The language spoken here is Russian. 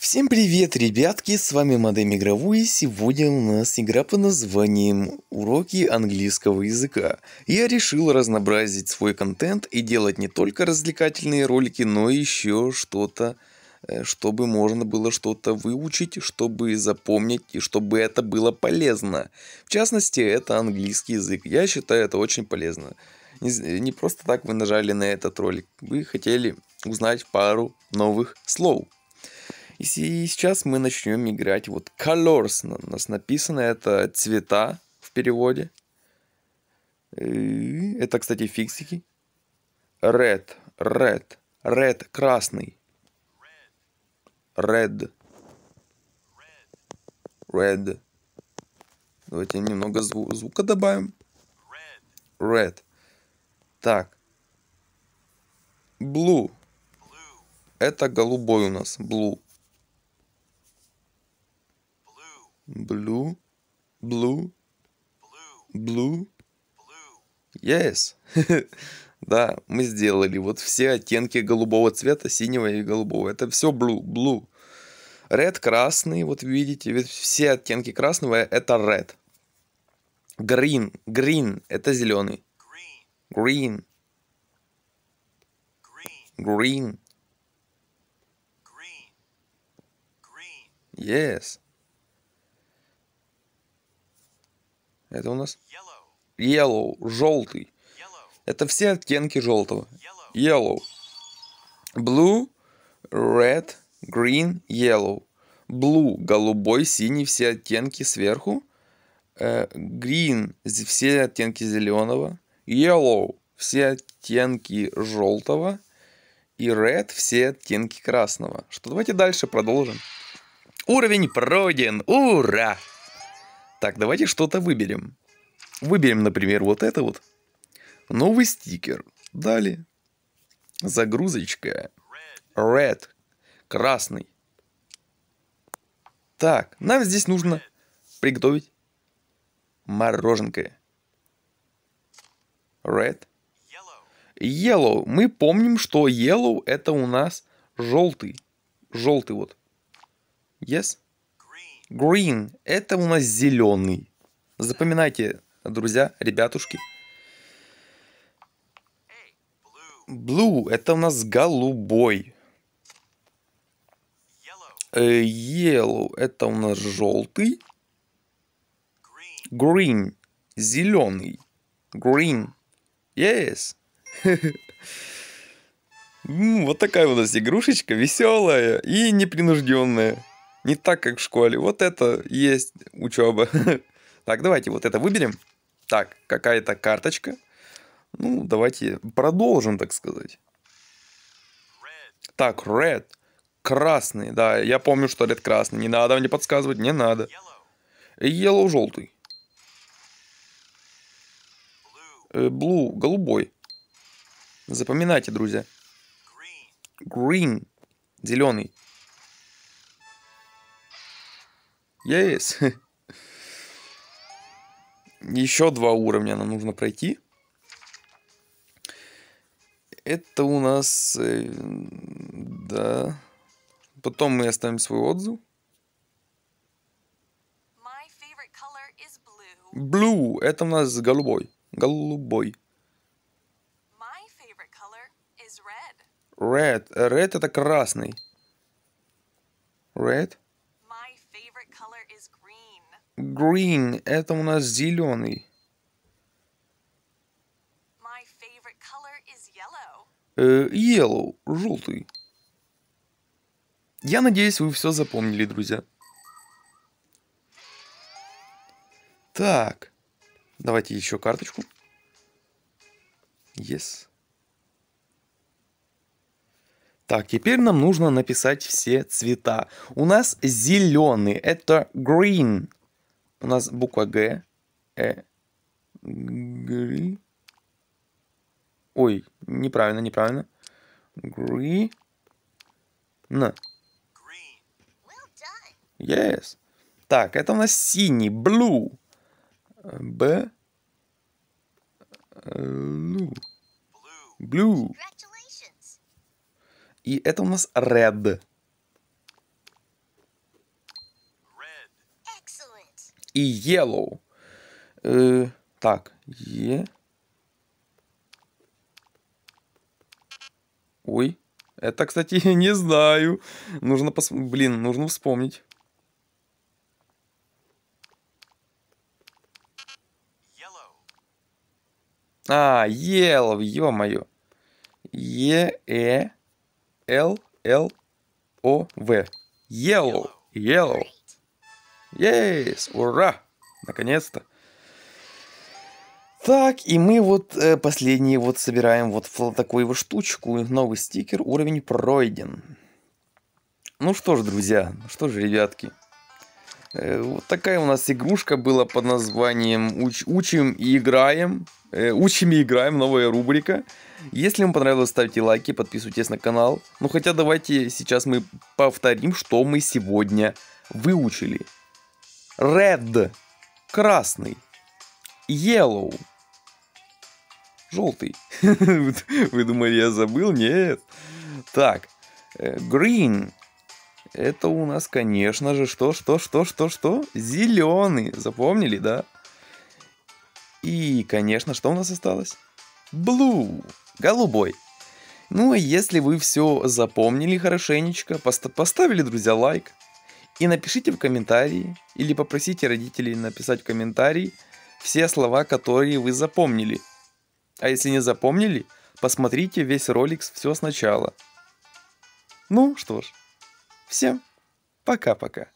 Всем привет, ребятки, с вами Мадем Игровой, и сегодня у нас игра по названием «Уроки английского языка». Я решил разнообразить свой контент и делать не только развлекательные ролики, но еще что-то, э, чтобы можно было что-то выучить, чтобы запомнить и чтобы это было полезно. В частности, это английский язык. Я считаю это очень полезно. не э, просто так вы нажали на этот ролик, вы хотели узнать пару новых слов – и сейчас мы начнем играть. Вот colors у нас написано, это цвета в переводе. Это, кстати, фиксики. Red, red, red, красный. Red. Red. Давайте немного зву звука добавим. Red. Так. Blue. Blue. Это голубой у нас. Blue. Blue. Blue. Blue. Yes. да, мы сделали вот все оттенки голубого цвета, синего и голубого. Это все blue. Blue. Red красный, вот видите, ведь все оттенки красного это red. Green, green это зеленый. Green. Green. Green. Yes. Это у нас yellow, желтый. Это все оттенки желтого. Yellow. Blue, red, green, yellow. Blue – голубой, синий, все оттенки сверху. Э, green – все оттенки зеленого. Yellow – все оттенки желтого. И red – все оттенки красного. Что, давайте дальше продолжим. Уровень пройден! Ура! Так, давайте что-то выберем. Выберем, например, вот это вот. Новый стикер. Далее. Загрузочка. Red. Красный. Так, нам здесь нужно приготовить мороженкое. Red. Yellow. Мы помним, что yellow это у нас желтый. Желтый вот. Yes. Green – это у нас зеленый. Запоминайте, друзья, ребятушки. Blue – это у нас голубой. Э, yellow – это у нас желтый. Green – зеленый. Green. Yes. Вот такая у нас игрушечка веселая и непринужденная. Не так, как в школе. Вот это есть учеба. Так, давайте вот это выберем. Так, какая-то карточка. Ну, давайте продолжим, так сказать. Так, red. Красный, да, я помню, что red красный. Не надо мне подсказывать, не надо. Yellow, желтый. Э, blue, голубой. Запоминайте, друзья. Green, зеленый. Yes. Еще два уровня нам нужно пройти. Это у нас... Э, да. Потом мы оставим свой отзыв. Blue. Это у нас голубой. Голубой. Red. Red это красный. Red. Green. Это у нас зеленый. Э, yellow. Желтый. Я надеюсь, вы все запомнили, друзья. Так. Давайте еще карточку. Yes. Так, теперь нам нужно написать все цвета. У нас зеленый, это green. У нас буква Г. Э, гри. Ой, неправильно, неправильно. Гри. На. Yes. Так, это у нас синий, blue. Э, Б. Blue. Э, blue. И это у нас red. И yellow. Э, так, е. Ой, это, кстати, я не знаю. Нужно пос... Блин, нужно вспомнить. А, yellow ё-моё. Е-э. E-L-L-O-V. Yellow. Yellow. Yes, ура! Наконец-то. Так, и мы вот э, последний вот собираем вот такую вот штучку. Новый стикер, уровень пройден. Ну что ж, друзья, что же, ребятки, Э, вот такая у нас игрушка была под названием Уч «Учим и играем». Э, «Учим и играем» новая рубрика. Если вам понравилось, ставьте лайки, подписывайтесь на канал. Ну хотя давайте сейчас мы повторим, что мы сегодня выучили. Red – красный. Yellow – желтый. Вы думали, я забыл? Нет. Так, э, green это у нас, конечно же, что, что, что, что, что? Зеленый. Запомнили, да? И, конечно, что у нас осталось? Blue. Голубой. Ну, а если вы все запомнили хорошенечко, пост- поставили, друзья, лайк, и напишите в комментарии, или попросите родителей написать в комментарии все слова, которые вы запомнили. А если не запомнили, посмотрите весь ролик все сначала. Ну что ж, Всем пока-пока.